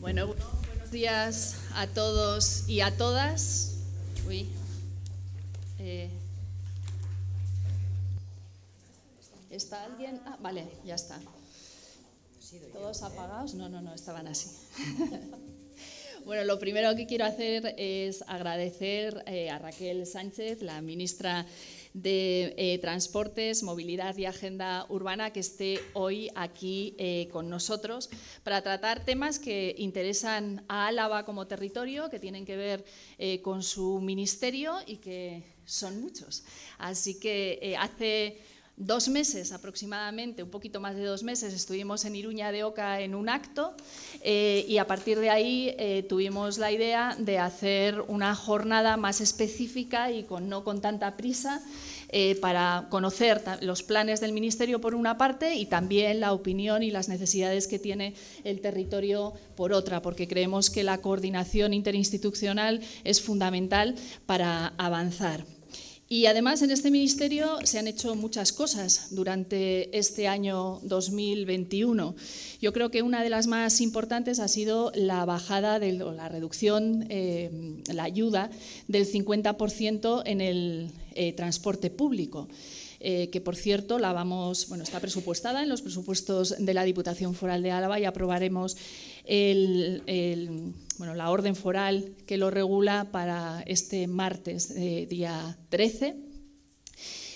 Bueno, buenos días a todos y a todas. Eh, ¿Está alguien? Ah, vale, ya está. ¿Todos apagados? No, no, no, estaban así. Bueno, lo primero que quiero hacer es agradecer eh, a Raquel Sánchez, la ministra de eh, Transportes, Movilidad y Agenda Urbana que esté hoy aquí eh, con nosotros para tratar temas que interesan a Álava como territorio, que tienen que ver eh, con su ministerio y que son muchos. Así que hace dos meses aproximadamente, un poquito más de dos meses, estuvimos en Iruña de Oca en un acto eh, y a partir de ahí eh, tuvimos la idea de hacer una jornada más específica y con, no con tanta prisa eh, para conocer los planes del Ministerio por una parte y también la opinión y las necesidades que tiene el territorio por otra, porque creemos que la coordinación interinstitucional es fundamental para avanzar. Y además en este ministerio se han hecho muchas cosas durante este año 2021. Yo creo que una de las más importantes ha sido la bajada o la reducción, eh, la ayuda del 50% en el eh, transporte público. Eh, que por cierto la vamos, bueno, está presupuestada en los presupuestos de la Diputación Foral de Álava y aprobaremos la orden foral que lo regula para este martes, eh, día 13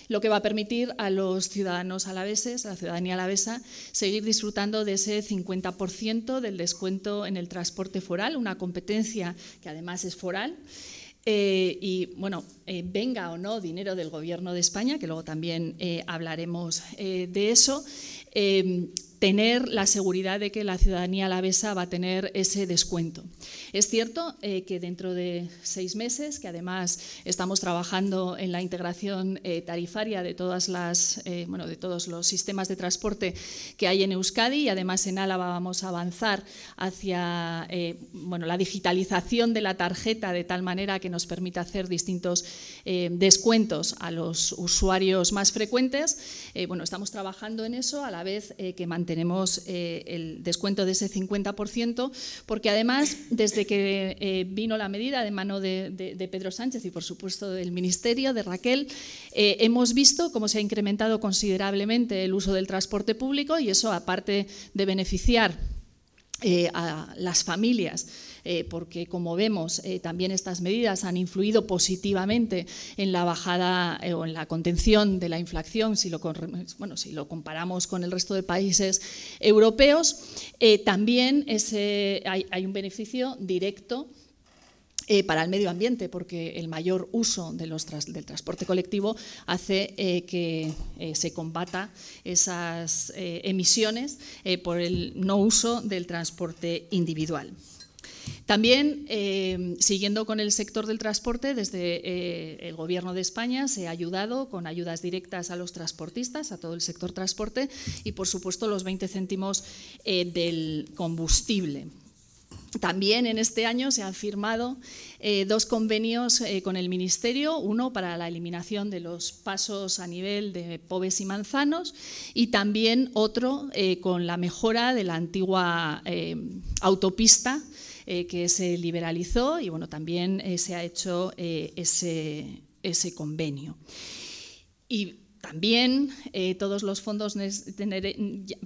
lo que va a permitir a los ciudadanos alaveses, a la ciudadanía alavesa, seguir disfrutando de ese 50% del descuento en el transporte foral, una competencia que además es foral, eh, y bueno, eh, venga o no dinero del gobierno de España, que luego también eh, hablaremos de eso, tener la seguridad de que la ciudadanía alavesa va a tener ese descuento. Es cierto eh, que dentro de seis meses, que además estamos trabajando en la integración eh, tarifaria de, todas las, eh, bueno, de todos los sistemas de transporte que hay en Euskadi y además en Álava vamos a avanzar hacia bueno, la digitalización de la tarjeta de tal manera que nos permita hacer distintos descuentos a los usuarios más frecuentes. bueno, estamos trabajando en eso a la vez que mantenemos tenemos eh, el descuento de ese 50%, porque además, desde que eh, vino la medida de mano de, Pedro Sánchez y, por supuesto, del Ministerio, de Raquel, eh, hemos visto cómo se ha incrementado considerablemente el uso del transporte público y eso, aparte de beneficiar a las familias, eh, porque como vemos eh, también estas medidas han influido positivamente en la bajada eh, o en la contención de la inflación, si lo, comparamos con el resto de países europeos, también hay, un beneficio directo. para el medio ambiente, porque el mayor uso del transporte colectivo hace que se combata esas emisiones por el no uso del transporte individual. También, eh, siguiendo con el sector del transporte, desde eh, el Gobierno de España se ha ayudado con ayudas directas a los transportistas, a todo el sector transporte y, por supuesto, los 20 céntimos eh, del combustible. También en este año se han firmado dos convenios con el Ministerio, uno para la eliminación de los pasos a nivel de pobes y manzanos y también otro con la mejora de la antigua autopista eh, que se liberalizó y bueno, también eh, se ha hecho eh, ese, convenio. Y también todos los fondos Next,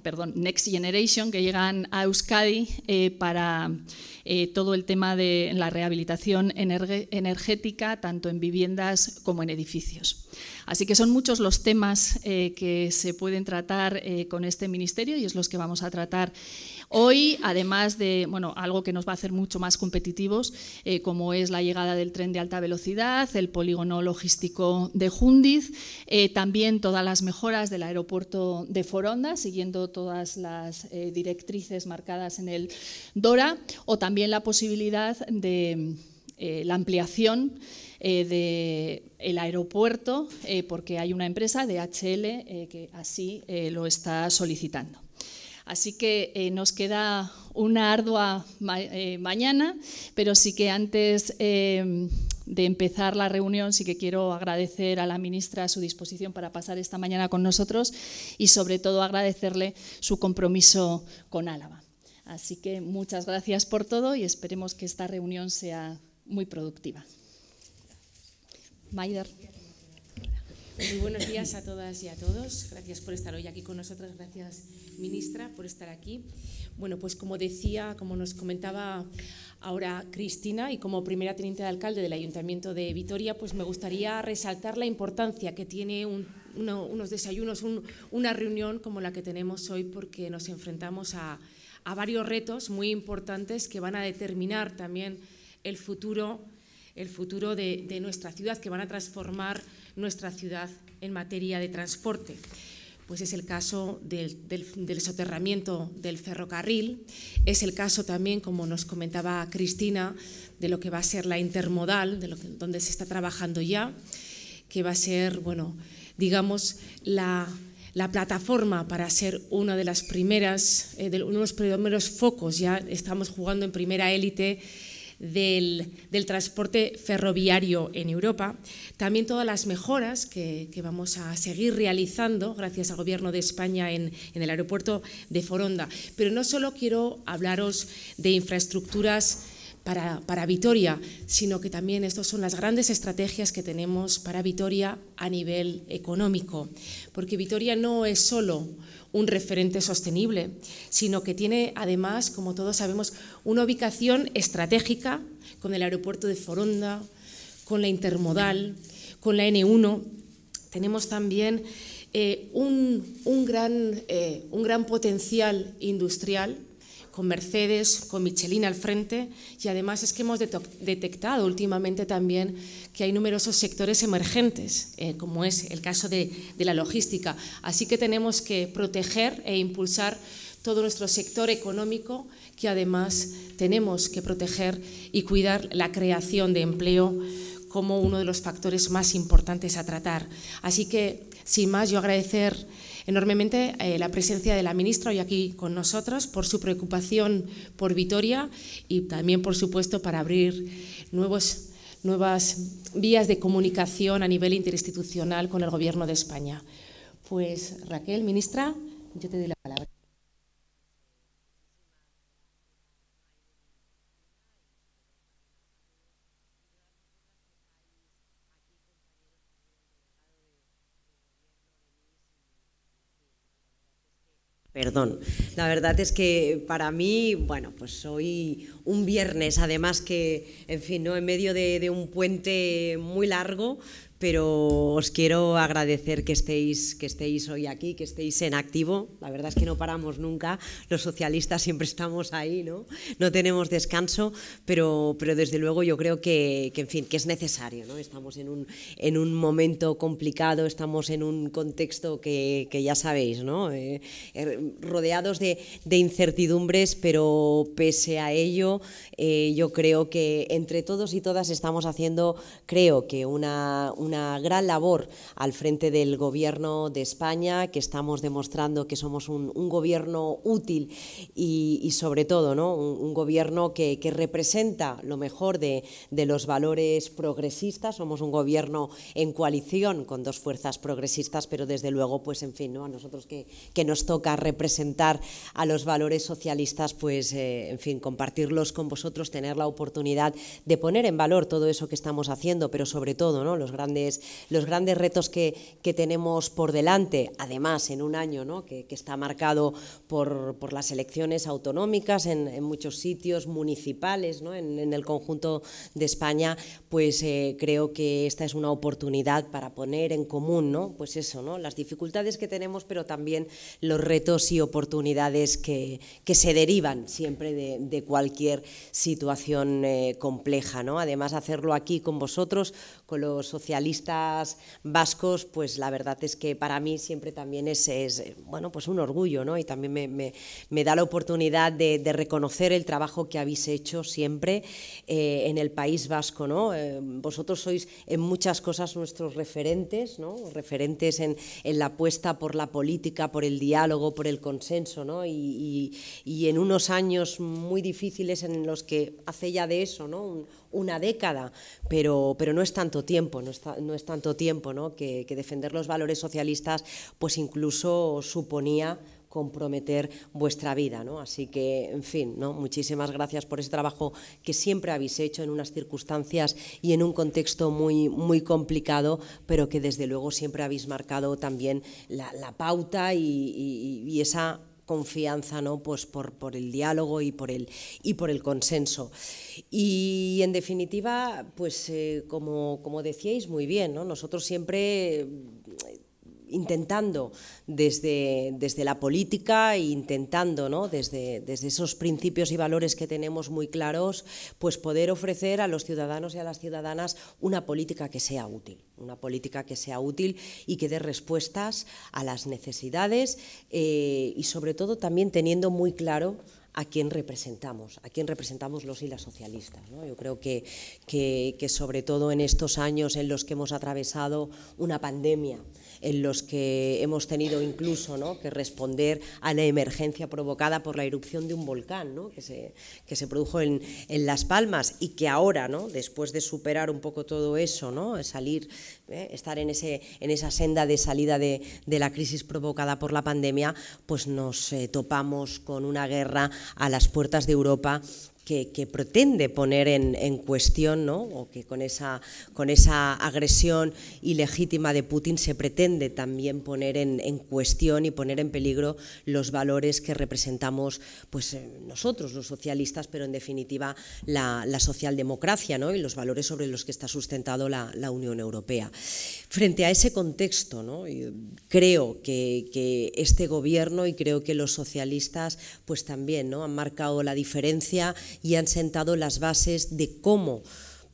perdón, Next, Generation que llegan a Euskadi para todo el tema de la rehabilitación energética, tanto en viviendas como en edificios. Así que son muchos los temas que se pueden tratar con este ministerio y es los que vamos a tratar Hoy, además de bueno, algo que nos va a hacer mucho más competitivos, eh, como es la llegada del tren de alta velocidad, el polígono logístico de Jundiz, eh, también todas las mejoras del aeropuerto de Foronda, siguiendo todas las eh, directrices marcadas en el DORA, o también la posibilidad de la ampliación del aeropuerto, porque hay una empresa de HL que así lo está solicitando. Así que eh, nos queda una ardua eh, mañana, pero sí que antes eh, de empezar la reunión sí que quiero agradecer a la ministra su disposición para pasar esta mañana con nosotros y sobre todo agradecerle su compromiso con Álava. Así que muchas gracias por todo y esperemos que esta reunión sea muy productiva. Maider. Pues muy buenos días a todas y a todos. Gracias por estar hoy aquí con nosotros. Gracias, ministra, por estar aquí. Bueno, pues como decía, como nos comentaba ahora Cristina y como primera teniente de alcalde del Ayuntamiento de Vitoria, pues me gustaría resaltar la importancia que tiene unos desayunos, una reunión como la que tenemos hoy, porque nos enfrentamos a, varios retos muy importantes que van a determinar también el futuro, el futuro de nuestra ciudad, que van a transformar nuestra ciudad en materia de transporte. Pues es el caso del, soterramiento del ferrocarril, es el caso también, como nos comentaba Cristina, de lo que va a ser la intermodal, de lo que, donde se está trabajando ya, que va a ser, bueno, digamos, la plataforma para ser una de las primeras, eh, de uno de los primeros focos. Ya estamos jugando en primera élite del, transporte ferroviario en Europa, también todas las mejoras que, vamos a seguir realizando gracias al Gobierno de España en, el aeropuerto de Foronda. Pero no solo quiero hablaros de infraestructuras para, para, Vitoria, sino que también estas son las grandes estrategias que tenemos para Vitoria a nivel económico, porque Vitoria no es solo un referente sostenible, sino que tiene además, como todos sabemos, una ubicación estratégica con el aeropuerto de Foronda, con la intermodal, con la N1. Tenemos también eh, un, gran, eh, un gran potencial industrial con Mercedes, con Michelin al frente y además es que hemos detectado últimamente también que hay numerosos sectores emergentes, eh, como es el caso de, de la logística. Así que tenemos que proteger e impulsar todo nuestro sector económico que además tenemos que proteger y cuidar la creación de empleo como uno de los factores más importantes a tratar. Así que, sin más, yo agradecer enormemente eh, la presencia de la ministra hoy aquí con nosotros por su preocupación por Vitoria y también, por supuesto, para abrir nuevos nuevas vías de comunicación a nivel interinstitucional con el Gobierno de España. Pues Raquel, ministra, yo te doy la palabra. perdón. La verdad es que para mí, bueno, pues hoy un viernes, además que, en fin, ¿no? en medio de, de un puente muy largo, pero os quiero agradecer que estéis, que estéis hoy aquí, que estéis en activo. La verdad es que no paramos nunca, los socialistas siempre estamos ahí, ¿no? No tenemos descanso, pero, pero desde luego yo creo que, que en fin, que es necesario, ¿no? Estamos en un, en un momento complicado, estamos en un contexto que, que ya sabéis, ¿no? Eh, eh, rodeados de, incertidumbres, pero pese a ello, eh, yo creo que entre todos y todas estamos haciendo, creo que una una gran labor al frente del Gobierno de España, que estamos demostrando que somos un, gobierno útil y, sobre todo ¿no? un, gobierno que, representa lo mejor de, de los valores progresistas. Somos un gobierno en coalición con dos fuerzas progresistas, pero desde luego, pues en fin, ¿no? a nosotros que, que nos toca representar a los valores socialistas, pues eh, en fin, compartirlos con vosotros, tener la oportunidad de poner en valor todo eso que estamos haciendo, pero sobre todo ¿no? los grandes los grandes retos que, tenemos por delante, además en un año que, está marcado por, las elecciones autonómicas en, muchos sitios municipales, en, el conjunto de España, pues eh, creo que esta es una oportunidad para poner en común pues eso, las dificultades que tenemos, pero también los retos y oportunidades que, se derivan siempre de, cualquier situación eh, compleja. Además, hacerlo aquí con vosotros, con los socialistas, istas vascos, pues la verdad es que para mí siempre también es, es bueno, pues un orgullo, ¿no? Y también me, me, da la oportunidad de, reconocer el trabajo que habéis hecho siempre eh, en el País Vasco, ¿no? Eh, vosotros sois en muchas cosas nuestros referentes, ¿no? Referentes en, en, la apuesta por la política, por el diálogo, por el consenso, ¿no? Y, y, en unos años muy difíciles en los que hace ya de eso, ¿no? Un, una década, pero, pero no es tanto tiempo, no es, tanto tiempo ¿no? Que, defender los valores socialistas pues incluso suponía comprometer vuestra vida. ¿no? Así que, en fin, ¿no? muchísimas gracias por ese trabajo que siempre habéis hecho en unas circunstancias y en un contexto muy, muy complicado, pero que desde luego siempre habéis marcado también la, pauta y, y esa confianza ¿no? pues por, por el diálogo y por el, y por el consenso. Y en definitiva, pues eh, como, decíais muy bien, nosotros siempre intentando desde, desde la política e intentando ¿no? desde, desde esos principios y valores que tenemos muy claros, pues poder ofrecer a los ciudadanos y a las ciudadanas una política que sea útil, una política que sea útil y que dé respuestas a las necesidades eh, y sobre todo también teniendo muy claro a quién representamos, a quién representamos los y las socialistas. ¿no? Yo creo que sobre todo en estos años en los que hemos atravesado una pandemia, en los que hemos tenido incluso ¿no? que responder a la emergencia provocada por la erupción de un volcán que, se, produjo en, Las Palmas y que ahora, ¿no? después de superar un poco todo eso, ¿no? salir, ¿eh? estar en, ese, en esa senda de salida de, la crisis provocada por la pandemia, pues nos eh, topamos con una guerra a las puertas de Europa que, pretende poner en, cuestión, ¿no? o que con esa, con esa agresión ilegítima de Putin se pretende también poner en, cuestión y poner en peligro los valores que representamos pues, eh, nosotros, los socialistas, pero en definitiva la, socialdemocracia ¿no? y los valores sobre los que está sustentado la, Unión Europea. Frente a ese contexto, creo que, este gobierno y creo que los socialistas pues también ¿no? han marcado la diferencia y han sentado las bases de cómo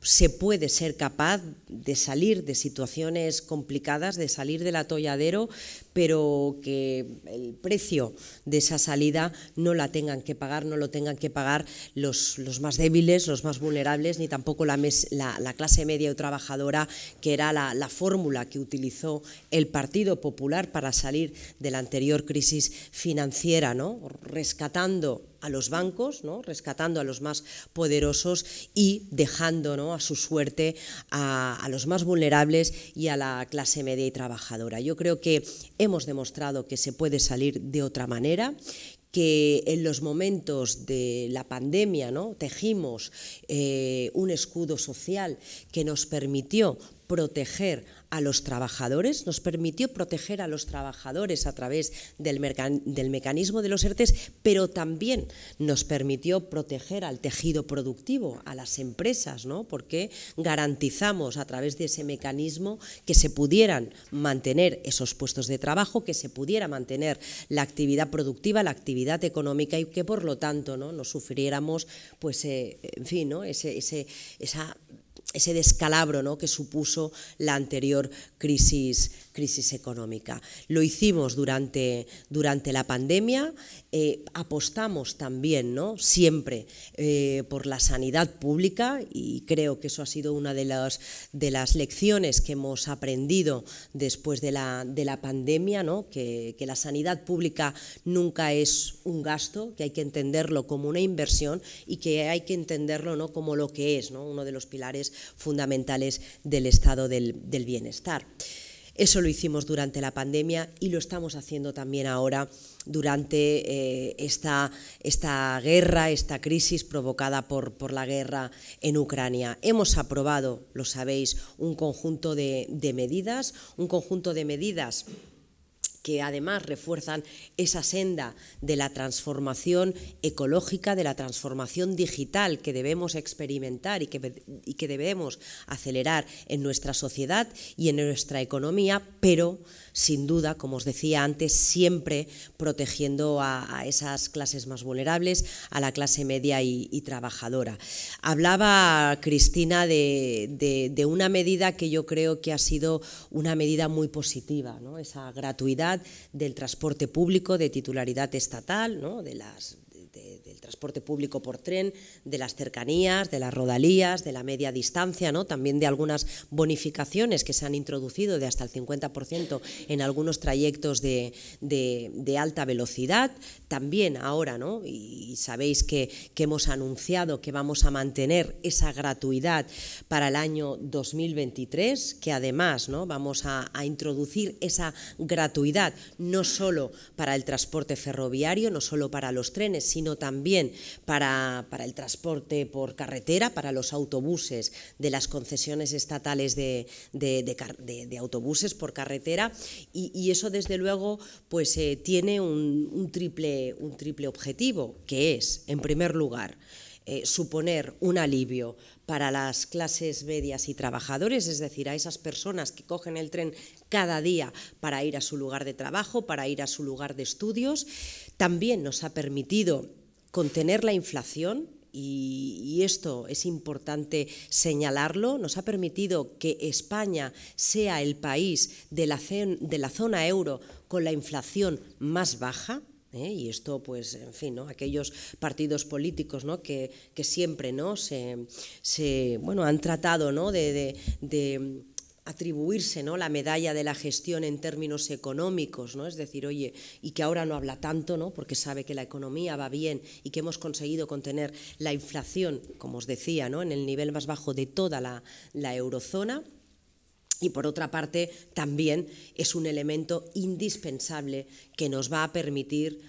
se puede ser capaz de salir de situaciones complicadas, de salir del atolladero, pero que el precio de esa salida no la tengan que pagar, no lo tengan que pagar los, los más débiles, los más vulnerables, ni tampoco la, la, clase media o trabajadora, que era la, la fórmula que utilizó el Partido Popular para salir de la anterior crisis financiera, ¿no? rescatando a los bancos, ¿no? rescatando a los más poderosos y dejando a su suerte a, los más vulnerables y a la clase media y trabajadora. Yo creo que hemos demostrado que se puede salir de otra manera que en los momentos de la pandemia ¿no? tejimos eh, un escudo social que nos permitió proteger a los trabajadores, nos permitió proteger a los trabajadores a través del, del mecanismo de los ERTES, pero también nos permitió proteger al tejido productivo, a las empresas, ¿no? porque garantizamos a través de ese mecanismo que se pudieran mantener esos puestos de trabajo, que se pudiera mantener la actividad productiva, la actividad económica y que por lo tanto no, sufriéramos pues, eh, Ese, esa ese descalabro ¿no? que supuso la anterior crisis crisis económica. Lo hicimos durante, durante la pandemia, eh, apostamos también ¿no? siempre eh, por la sanidad pública y creo que eso ha sido una de las, de las lecciones que hemos aprendido después de la, pandemia, ¿no? que, la sanidad pública nunca es un gasto, que hay que entenderlo como una inversión y que hay que entenderlo ¿no? como lo que es, ¿no? uno de los pilares fundamentales del estado del, del bienestar. Eso lo hicimos durante la pandemia y lo estamos haciendo también ahora durante eh, esta, esta, guerra, esta crisis provocada por, por, la guerra en Ucrania. Hemos aprobado, lo sabéis, un conjunto de, de medidas, un conjunto de medidas que además refuerzan esa senda de la transformación ecológica, de la transformación digital que debemos experimentar y que, debemos acelerar en nuestra sociedad y en nuestra economía, pero sin duda, como os decía antes, siempre protegiendo a, esas clases más vulnerables, a la clase media y, trabajadora. Hablaba Cristina de, una medida que yo creo que ha sido una medida muy positiva, ¿no? esa gratuidad del transporte público de titularidad estatal, ¿no? de las transporte público por tren, de las cercanías, de las rodalías, de la media distancia, ¿no? también de algunas bonificaciones que se han introducido de hasta el 50% en algunos trayectos de, alta velocidad. También ahora, ¿no? y, sabéis que, que hemos anunciado que vamos a mantener esa gratuidad para el año 2023, que además ¿no? vamos a introducir esa gratuidad no solo para el transporte ferroviario, no solo para los trenes, sino también para, el transporte por carretera, para los autobuses de las concesiones estatales de, autobuses por carretera y, eso desde luego pues eh, tiene un, triple, un triple objetivo que es en primer lugar eh, suponer un alivio para las clases medias y trabajadores, es decir, a esas personas que cogen el tren cada día para ir a su lugar de trabajo, para ir a su lugar de estudios. También nos ha permitido contener la inflación, y, esto es importante señalarlo, nos ha permitido que España sea el país de la, zona euro con la inflación más baja. ¿eh? Y esto, pues, en fin, aquellos partidos políticos ¿no? que, siempre ¿no? se, bueno, han tratado ¿no? de atribuirse ¿no? la medalla de la gestión en términos económicos, ¿no? es decir, oye, y que ahora no habla tanto, ¿no? porque sabe que la economía va bien y que hemos conseguido contener la inflación, como os decía, ¿no? en el nivel más bajo de toda la, eurozona. Y por otra parte, también es un elemento indispensable que nos va a permitir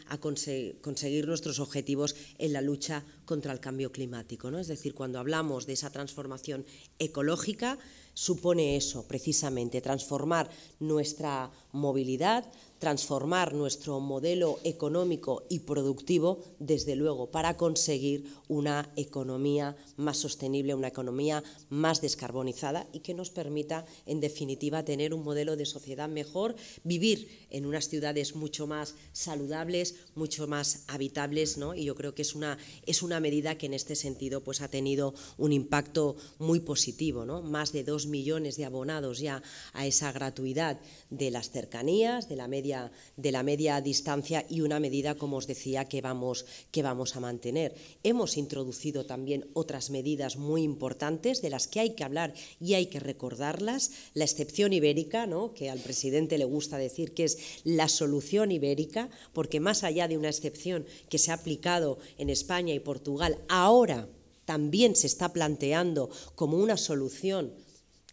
conseguir nuestros objetivos en la lucha contra el cambio climático. ¿no? Es decir, cuando hablamos de esa transformación ecológica, supone eso, precisamente, transformar nuestra movilidad, transformar nuestro modelo económico y productivo, desde luego, para conseguir una economía más sostenible, una economía más descarbonizada y que nos permita, en definitiva, tener un modelo de sociedad mejor, vivir en unas ciudades mucho más saludables, mucho más habitables, ¿no? Y yo creo que es una, es una medida que en este sentido pues, ha tenido un impacto muy positivo, ¿no? Más de dos millones de abonados ya a esa gratuidad de las cercanías, de la media de la media distancia y una medida, como os decía, que vamos, que vamos a mantener. Hemos introducido también otras medidas muy importantes de las que hay que hablar y hay que recordarlas. La excepción ibérica, ¿no? que al presidente le gusta decir que es la solución ibérica, porque más allá de una excepción que se ha aplicado en España y Portugal, ahora también se está planteando como una solución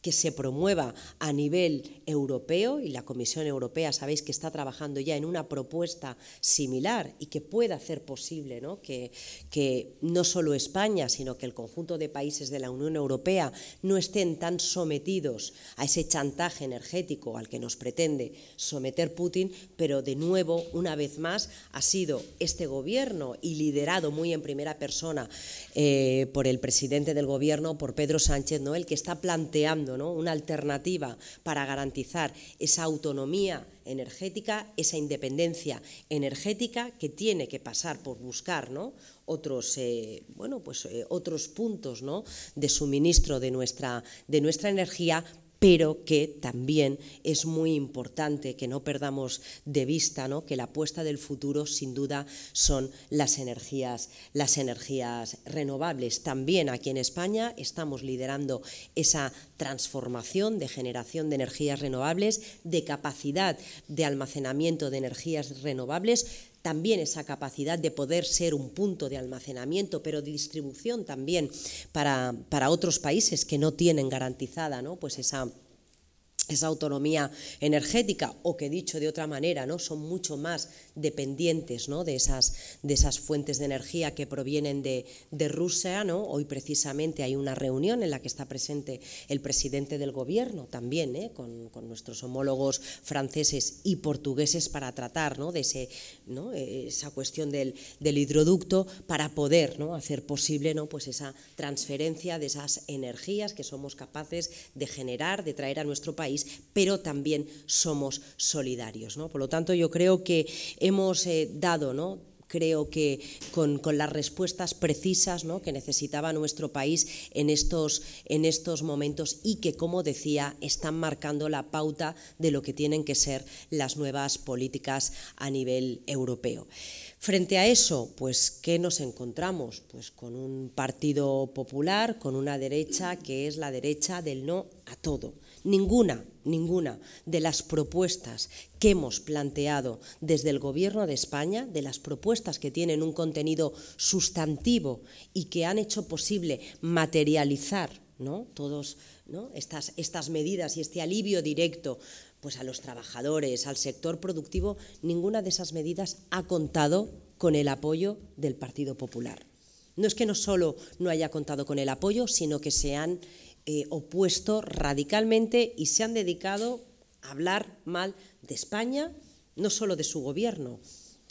que se promueva a nivel europeo, y la Comisión Europea sabéis que está trabajando ya en una propuesta similar y que pueda hacer posible ¿no? Que, que no solo España, sino que el conjunto de países de la Unión Europea no estén tan sometidos a ese chantaje energético al que nos pretende someter Putin, pero de nuevo, una vez más, ha sido este gobierno y liderado muy en primera persona eh, por el presidente del gobierno, por Pedro Sánchez, Noel que está planteando una alternativa para garantizar esa autonomía energética, esa independencia energética que tiene que pasar por buscar ¿no? otros, eh, bueno, pues, eh, otros puntos ¿no? de suministro de nuestra, de nuestra energía pero que también es muy importante que no perdamos de vista ¿no? que la apuesta del futuro sin duda son las energías, las energías renovables. También aquí en España estamos liderando esa transformación de generación de energías renovables, de capacidad de almacenamiento de energías renovables también esa capacidad de poder ser un punto de almacenamiento, pero de distribución también para, para otros países que no tienen garantizada ¿no? pues esa esa autonomía energética o que dicho de otra manera, ¿no? son mucho más dependientes de, esas, de esas fuentes de energía que provienen de, Rusia. ¿no? Hoy precisamente hay una reunión en la que está presente el presidente del gobierno también, ¿eh? con, nuestros homólogos franceses y portugueses para tratar ¿no? de ese, esa cuestión del, del hidroducto para poder ¿no? hacer posible ¿no? pues esa transferencia de esas energías que somos capaces de generar, de traer a nuestro país pero también somos solidarios. Por lo tanto, yo creo que hemos eh, dado creo que con, las respuestas precisas que necesitaba nuestro país en estos, en estos momentos y que, como decía, están marcando la pauta de lo que tienen que ser las nuevas políticas a nivel europeo. Frente a eso, pues, ¿qué nos encontramos? Pues con un partido popular, con una derecha que es la derecha del no a todo ninguna, ninguna de las propuestas que hemos planteado desde el Gobierno de España, de las propuestas que tienen un contenido sustantivo y que han hecho posible materializar ¿no? todas estas, estas medidas y este alivio directo pues a los trabajadores, al sector productivo, ninguna de esas medidas ha contado con el apoyo del Partido Popular. No es que no solo no haya contado con el apoyo, sino que se han eh, opuesto radicalmente y se han dedicado a hablar mal de España, no solo de su gobierno,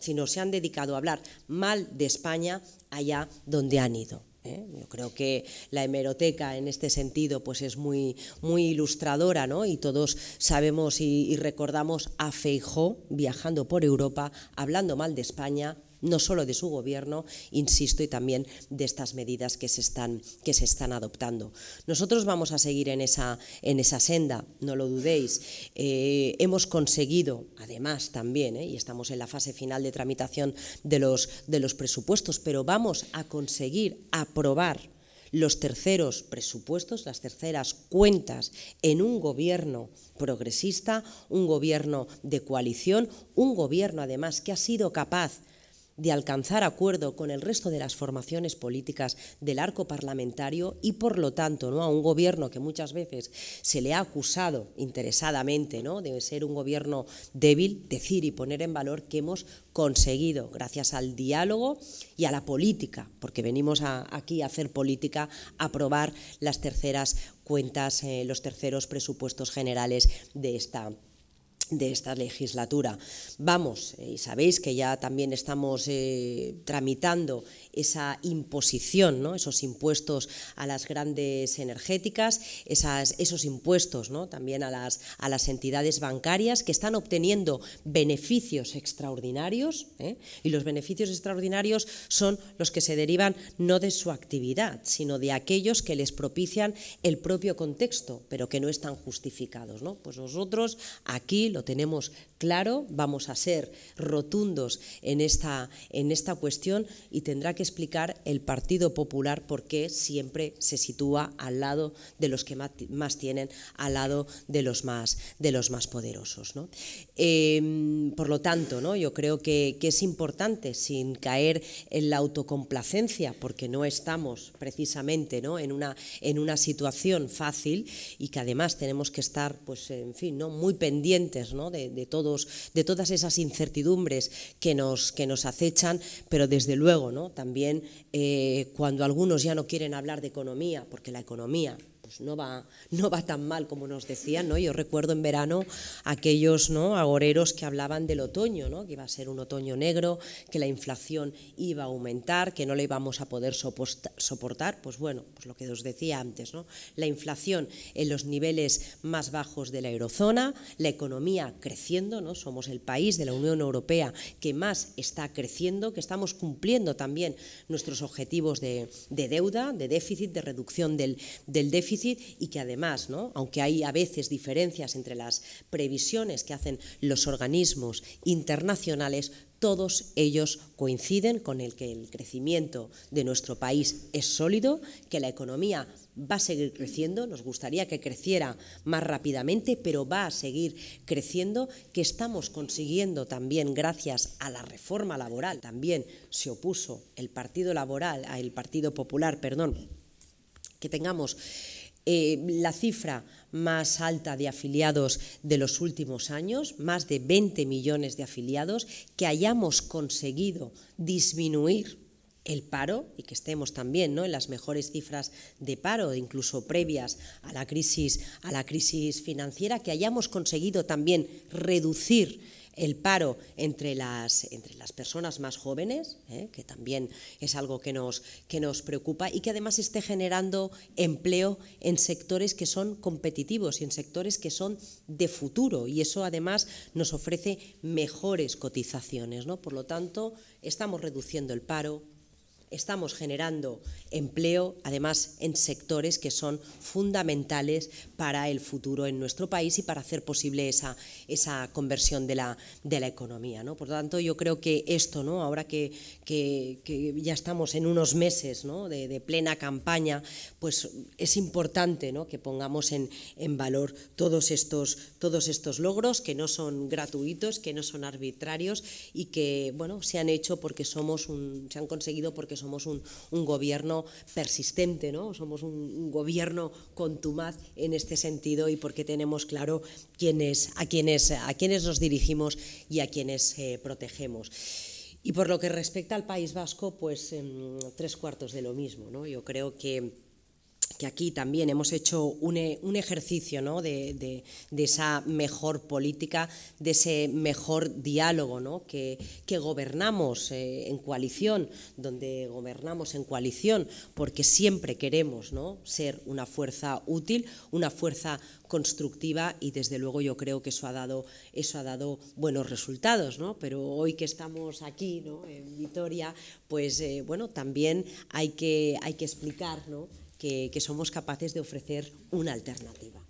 sino se han dedicado a hablar mal de España allá donde han ido. ¿eh? Yo creo que la hemeroteca en este sentido pues es muy, muy ilustradora y todos sabemos y, recordamos a Feijó viajando por Europa, hablando mal de España, no solo de su gobierno, insisto, y también de estas medidas que se están, que se están adoptando. Nosotros vamos a seguir en esa, en esa senda, no lo dudéis. Eh, hemos conseguido, además también, eh, y estamos en la fase final de tramitación de los, de los presupuestos, pero vamos a conseguir aprobar los terceros presupuestos, las terceras cuentas en un gobierno progresista, un gobierno de coalición, un gobierno además que ha sido capaz de alcanzar acuerdo con el resto de las formaciones políticas del arco parlamentario y, por lo tanto, ¿no? a un gobierno que muchas veces se le ha acusado interesadamente ¿no? de ser un gobierno débil, decir y poner en valor que hemos conseguido, gracias al diálogo y a la política, porque venimos aquí a hacer política, aprobar las terceras cuentas, eh, los terceros presupuestos generales de esta de esta legislatura. Vamos, eh, y sabéis que ya también estamos eh, tramitando esa imposición, ¿no? esos impuestos a las grandes energéticas, esas, esos impuestos ¿no? también a las, a las entidades bancarias que están obteniendo beneficios extraordinarios ¿eh? y los beneficios extraordinarios son los que se derivan no de su actividad, sino de aquellos que les propician el propio contexto, pero que no están justificados. ¿no? Pues nosotros aquí lo tenemos claro, vamos a ser rotundos en esta, en esta cuestión y tendrá que explicar el Partido Popular por qué siempre se sitúa al lado de los que más tienen, al lado de los más, de los más poderosos. Em, por lo tanto, ¿no? yo creo que, que es importante, sin caer en la autocomplacencia, porque no estamos precisamente ¿no? en, una, en una situación fácil y que además tenemos que estar, pues, en fin, ¿no? muy pendientes de, todos, de todas esas incertidumbres que nos, que nos acechan, pero desde luego ¿no? también eh, cuando algunos ya no quieren hablar de economía, porque la economía pues no va, no va tan mal como nos decían, ¿no? Yo recuerdo en verano aquellos ¿no? agoreros que hablaban del otoño, ¿no? Que iba a ser un otoño negro, que la inflación iba a aumentar, que no la íbamos a poder soportar, pues bueno, pues lo que os decía antes, ¿no? La inflación en los niveles más bajos de la eurozona, la economía creciendo, ¿no? Somos el país de la Unión Europea que más está creciendo, que estamos cumpliendo también nuestros objetivos de, deuda, de déficit, de reducción del déficit y que además, ¿no? aunque hay a veces diferencias entre las previsiones que hacen los organismos internacionales, todos ellos coinciden con el que el crecimiento de nuestro país es sólido, que la economía va a seguir creciendo, nos gustaría que creciera más rápidamente, pero va a seguir creciendo, que estamos consiguiendo también gracias a la reforma laboral. También se opuso el Partido Laboral, el Partido Popular, perdón, que tengamos eh, la cifra más alta de afiliados de los últimos años, más de 20 millones de afiliados, que hayamos conseguido disminuir el paro y que estemos también ¿no? en las mejores cifras de paro, incluso previas a la crisis, a la crisis financiera, que hayamos conseguido también reducir el paro entre las, entre las personas más jóvenes, ¿eh? que también es algo que nos, que nos preocupa y que además esté generando empleo en sectores que son competitivos y en sectores que son de futuro y eso además nos ofrece mejores cotizaciones. ¿no? Por lo tanto, estamos reduciendo el paro, estamos generando empleo, además en sectores que son fundamentales para el futuro en nuestro país y para hacer posible esa, esa conversión de la, de la economía. Por lo tanto, yo creo que esto, ahora que, ya estamos en unos meses de, plena campaña, pues es importante que pongamos en, valor todos estos, todos estos logros que no son gratuitos, que no son arbitrarios y que bueno, se han hecho porque somos un, se han conseguido porque somos somos un, gobierno persistente, ¿no? somos un, gobierno contumaz en este sentido y porque tenemos claro a, quienes a nos dirigimos y a quienes eh, protegemos. Y por lo que respecta al País Vasco, pues em, tres cuartos de lo mismo. ¿no? Yo creo que y aquí también hemos hecho un, e, ejercicio de, esa mejor política, de ese mejor diálogo, que, gobernamos eh, en coalición, donde gobernamos en coalición, porque siempre queremos ser una fuerza útil, una fuerza constructiva y desde luego yo creo que eso ha dado, buenos resultados, Pero hoy que estamos aquí, En Vitoria, pues eh, bueno, también hay que, hay que explicar, ¿no? que, somos capaces de ofrecer una alternativa.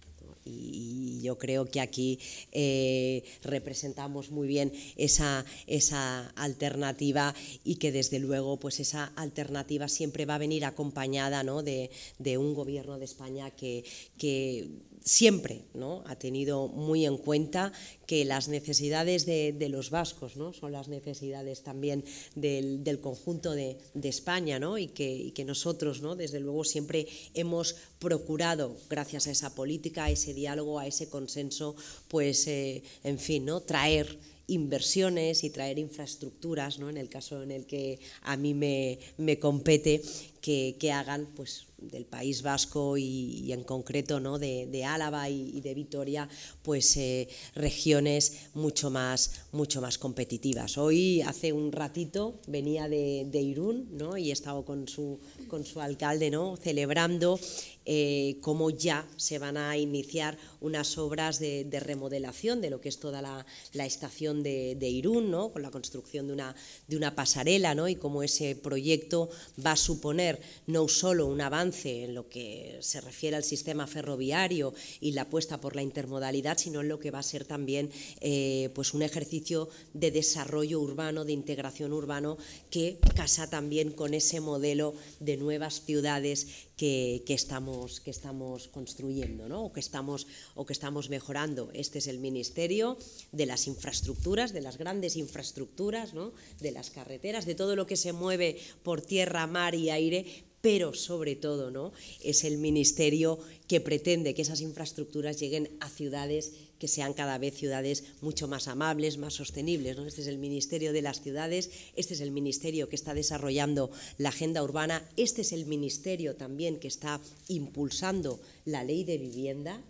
Y, yo creo que aquí eh, representamos muy bien esa, esa alternativa y que desde luego pues esa alternativa siempre va a venir acompañada de, un gobierno de España que, que siempre ¿no? ha tenido muy en cuenta que las necesidades de, los vascos ¿no? son las necesidades también del, conjunto de, España ¿no? y, que, nosotros, ¿no? desde luego, siempre hemos procurado, gracias a esa política, a ese diálogo, a ese consenso, pues, eh, en fin, ¿no? traer inversiones y traer infraestructuras, ¿no? en el caso en el que a mí me, me compete, que, hagan pues, del País Vasco y, en concreto ¿no? de, Álava y, de Vitoria, pues eh, regiones mucho más, mucho más competitivas. Hoy, hace un ratito, venía de, Irún ¿no? y he estado con su, con su alcalde ¿no? celebrando eh, cómo ya se van a iniciar unas obras de, remodelación de lo que es toda la, estación de, de Irún, ¿no? con la construcción de una, de una pasarela ¿no? y cómo ese proyecto va a suponer no solo un avance en lo que se refiere al sistema ferroviario y la apuesta por la intermodalidad, sino en lo que va a ser también eh, pues un ejercicio de desarrollo urbano, de integración urbano, que casa también con ese modelo de nuevas ciudades que, estamos, que estamos construyendo o, que estamos, o que estamos mejorando. Este es el Ministerio de las Infraestructuras, de las grandes infraestructuras, de las carreteras, de todo lo que se mueve por tierra, mar y aire pero sobre todo ¿no? es el ministerio que pretende que esas infraestructuras lleguen a ciudades que sean cada vez ciudades mucho más amables, más sostenibles. ¿no? Este es el Ministerio de las Ciudades, este es el Ministerio que está desarrollando la agenda urbana, este es el Ministerio también que está impulsando la ley de vivienda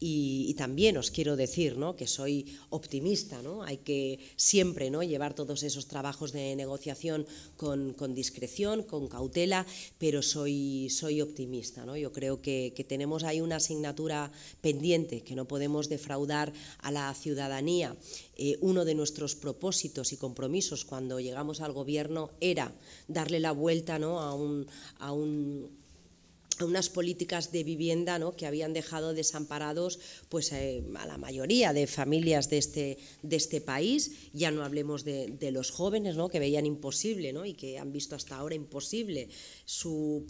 y, también os quiero decir ¿no? que soy optimista, ¿no? hay que siempre ¿no? llevar todos esos trabajos de negociación con, discreción, con cautela, pero soy, soy optimista. ¿no? Yo creo que, tenemos ahí una asignatura pendiente, que no podemos defraudar a la ciudadanía. Eh, uno de nuestros propósitos y compromisos cuando llegamos al gobierno era darle la vuelta ¿no? a un... A un a unas políticas de vivienda ¿no? que habían dejado desamparados pues, eh, a la mayoría de familias de este, de este país. Ya no hablemos de, los jóvenes ¿no? que veían imposible ¿no? y que han visto hasta ahora imposible su,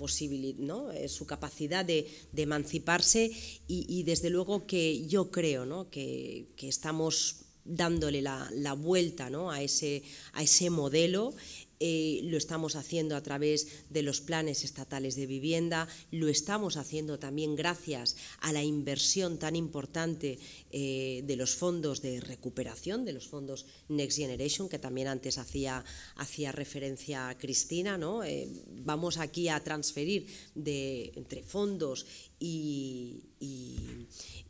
¿no? Eh, su capacidad de, emanciparse y, desde luego que yo creo ¿no? que, estamos dándole la, vuelta ¿no? a, ese, a ese modelo eh, lo estamos haciendo a través de los planes estatales de vivienda, lo estamos haciendo también gracias a la inversión tan importante eh, de los fondos de recuperación, de los fondos Next Generation, que también antes hacía, hacía referencia a Cristina. ¿no? Eh, vamos aquí a transferir de, entre fondos y,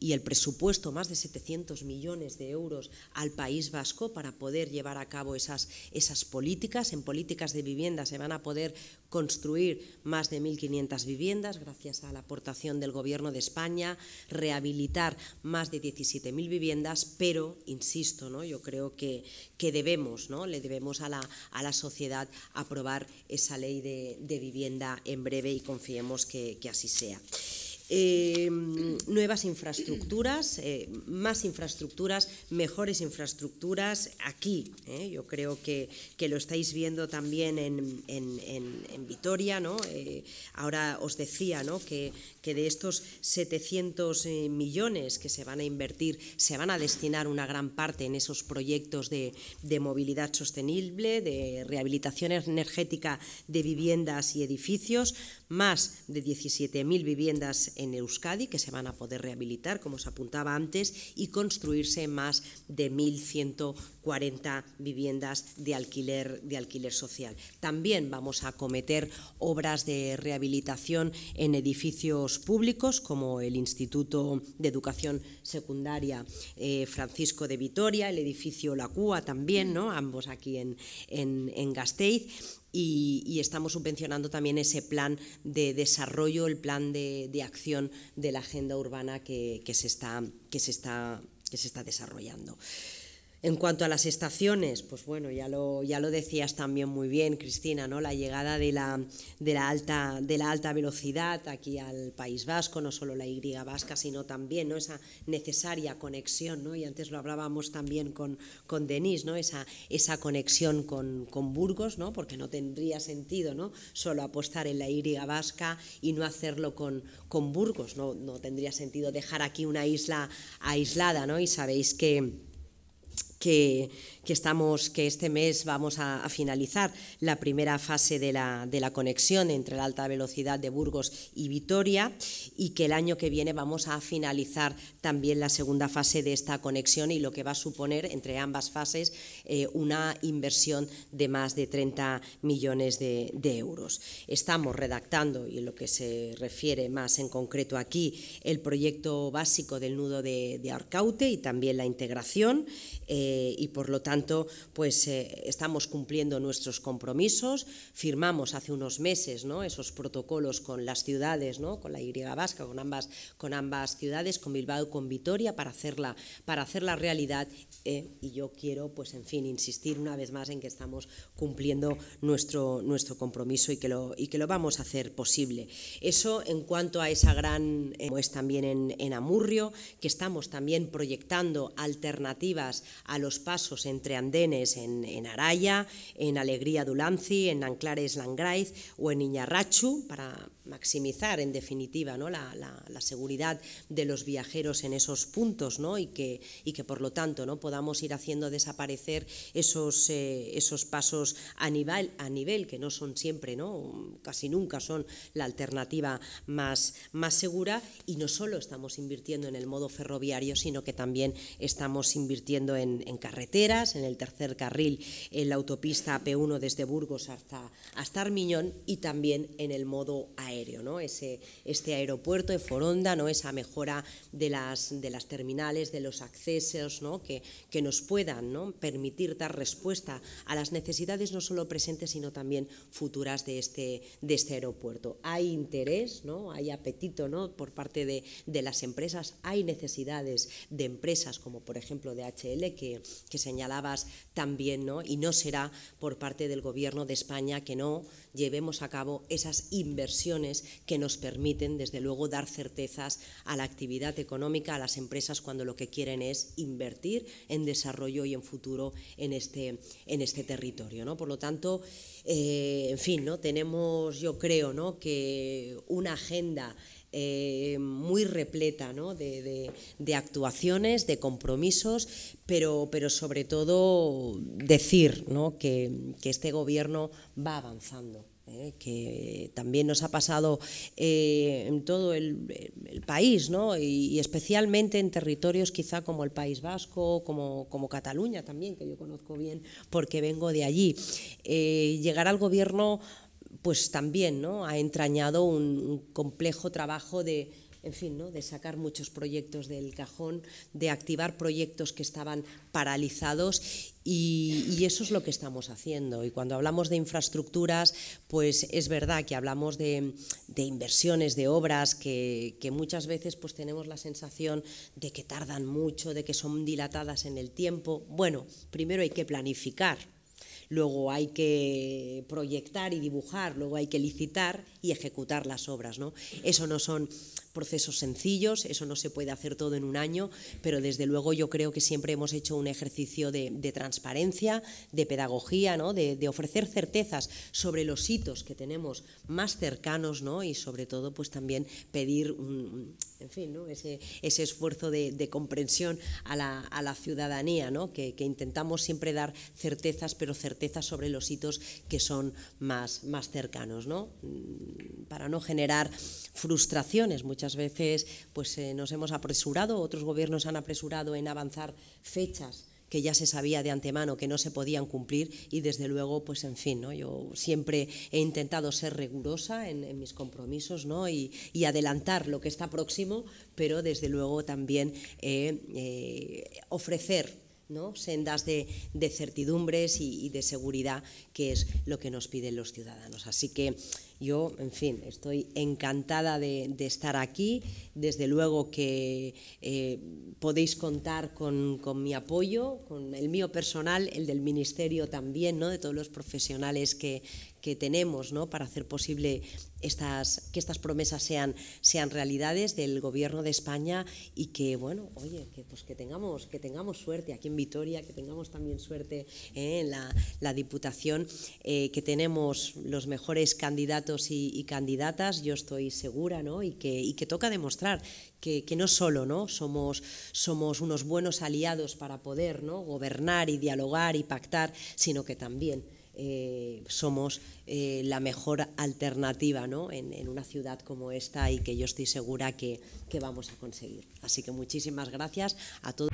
el presupuesto, más de 700 millones de euros al País Vasco para poder llevar a cabo esas, esas políticas. En políticas de vivienda se van a poder construir más de 1.500 viviendas gracias a la aportación del Gobierno de España, rehabilitar más de 17.000 viviendas, pero, insisto, ¿no? yo creo que, que debemos, ¿no? le debemos a la, sociedad aprobar esa ley de, vivienda en breve y confiemos que, que así sea. Em, nuevas infraestructuras, eh, más infraestructuras, mejores infraestructuras aquí. Eh. Yo creo que, lo estáis viendo también en, en, Vitoria. ¿no? Eh, ahora os decía que, que de estos 700 millones que se van a invertir, se van a destinar una gran parte en esos proyectos de, de movilidad sostenible, de rehabilitación energética de viviendas y edificios, más de 17.000 viviendas en Euskadi que se van a poder rehabilitar, como se apuntaba antes, y construirse más de 1.140 viviendas de alquiler, de alquiler social. También vamos a acometer obras de rehabilitación en edificios públicos, como el Instituto de Educación Secundaria eh, Francisco de Vitoria, el edificio La Cua también, ¿no? ambos aquí en, en Gasteiz y, estamos subvencionando también ese plan de desarrollo, el plan de, acción de la agenda urbana que, se está, que, se está, que se está desarrollando. En cuanto a las estaciones, pues bueno, ya lo, ya lo decías también muy bien, Cristina, ¿no? La llegada de la, alta, velocidad aquí al País Vasco, no solo la Y vasca, sino también ¿no? esa necesaria conexión, ¿no? Y antes lo hablábamos también con, con Denise, ¿no? Esa, esa conexión con, Burgos, ¿no? Porque no tendría sentido, ¿no? Solo apostar en la Y vasca y no hacerlo con, con Burgos, ¿no? No tendría sentido dejar aquí una isla aislada, ¿no? Y sabéis que que, estamos, que este mes vamos a, finalizar la primera fase de la, de la, conexión entre la alta velocidad de Burgos y Vitoria y que el año que viene vamos a finalizar también la segunda fase de esta conexión y lo que va a suponer entre ambas fases eh, una inversión de más de 30 millones de, euros. Estamos redactando, y en lo que se refiere más en concreto aquí, el proyecto básico del nudo de, Arcaute y también la integración. Eh, eh, y por lo tanto pues eh, estamos cumpliendo nuestros compromisos. Firmamos hace unos meses ¿no? esos protocolos con las ciudades, ¿no? con la Y Vasca, con ambas, con ambas ciudades, con Bilbao, con Vitoria, para hacerla, para hacerla realidad. Eh, y yo quiero, pues en fin, insistir una vez más en que estamos cumpliendo nuestro, nuestro compromiso y que, lo, y que lo vamos a hacer posible. Eso en cuanto a esa gran, es también en, en Amurrio, que estamos también proyectando alternativas a los pasos entre andenes en, Araya, en Alegría Dulanzi, en Anclares Langraiz o en Iñarrachu, para maximizar en definitiva ¿no? la, seguridad de los viajeros en esos puntos ¿no? y, que, y que por lo tanto ¿no? podamos ir haciendo desaparecer esos, eh, esos pasos a nivel, a nivel que no son siempre, ¿no? casi nunca son la alternativa más, más segura y no solo estamos invirtiendo en el modo ferroviario sino que también estamos invirtiendo en, en carreteras, en el tercer carril, en la autopista P1 desde Burgos hasta, hasta Armiñón y también en el modo aéreo, ¿no? Ese, este aeropuerto de Foronda, ¿no? esa mejora de las, de las terminales, de los accesos, ¿no? que, que nos puedan ¿no? permitir dar respuesta a las necesidades no solo presentes, sino también futuras de este, de este aeropuerto. Hay interés, ¿no? hay apetito ¿no? por parte de, de las empresas, hay necesidades de empresas como por ejemplo de HL que, que, señalabas también, ¿no? Y no será por parte del Gobierno de España que no llevemos a cabo esas inversiones que nos permiten, desde luego, dar certezas a la actividad económica, a las empresas, cuando lo que quieren es invertir en desarrollo y en futuro en este, en este territorio. ¿no? Por lo tanto, eh, en fin, ¿no? tenemos, yo creo, ¿no? que una agenda eh, muy repleta de, actuaciones, de compromisos, pero, pero sobre todo decir que, este gobierno va avanzando. ¿eh? que también nos ha pasado eh, en todo el, país, y, especialmente en territorios quizá como el País Vasco, como, como, Cataluña también, que yo conozco bien porque vengo de allí. llegar al gobierno pues también ha entrañado un, complejo trabajo de, en fin, de sacar muchos proyectos del cajón, de activar proyectos que estaban paralizados y, eso es lo que estamos haciendo. Y cuando hablamos de infraestructuras, pues es verdad que hablamos de, inversiones, de obras que, que, muchas veces pues tenemos la sensación de que tardan mucho, de que son dilatadas en el tiempo. Bueno, primero hay que planificar luego hay que proyectar y dibujar, luego hay que licitar y ejecutar las obras. ¿no? Eso no son procesos sencillos, eso no se puede hacer todo en un año, pero desde luego yo creo que siempre hemos hecho un ejercicio de, transparencia, de pedagogía, ¿no? de, ofrecer certezas sobre los hitos que tenemos más cercanos ¿no? y sobre todo pues también pedir ese, esfuerzo de, comprensión a la, ciudadanía, ¿no? que, intentamos siempre dar certezas, pero certezas sobre los hitos que son más, más cercanos, ¿no? Mm, para no generar frustraciones Muchas veces pues, eh, nos hemos apresurado, otros gobiernos han apresurado en avanzar fechas que ya se sabía de antemano que no se podían cumplir y desde luego, pues en fin, yo siempre he intentado ser rigurosa en, mis compromisos ¿no? y, adelantar lo que está próximo, pero desde luego también eh, eh, ofrecer ¿no? sendas de, certidumbres y, y, de seguridad, que es lo que nos piden los ciudadanos. Así que yo, en fin, estoy encantada de, estar aquí. Desde luego que eh, podéis contar con, mi apoyo, con el mío personal, el del Ministerio también, ¿no? de todos los profesionales que, tenemos ¿no? para hacer posible estas, que estas promesas sean, sean realidades del Gobierno de España y que, bueno, oye, que, pues que, tengamos, que tengamos suerte aquí en Vitoria, que tengamos también suerte ¿eh? en la, Diputación, eh, que tenemos los mejores candidatos y, candidatas, yo estoy segura, y, que, que toca demostrar que, no solo ¿no? Somos, somos unos buenos aliados para poder ¿no? gobernar y dialogar y pactar, sino que también eh, somos eh, la mejor alternativa en, una ciudad como esta y que yo estoy segura que vamos a conseguir. Así que muchísimas gracias a todos.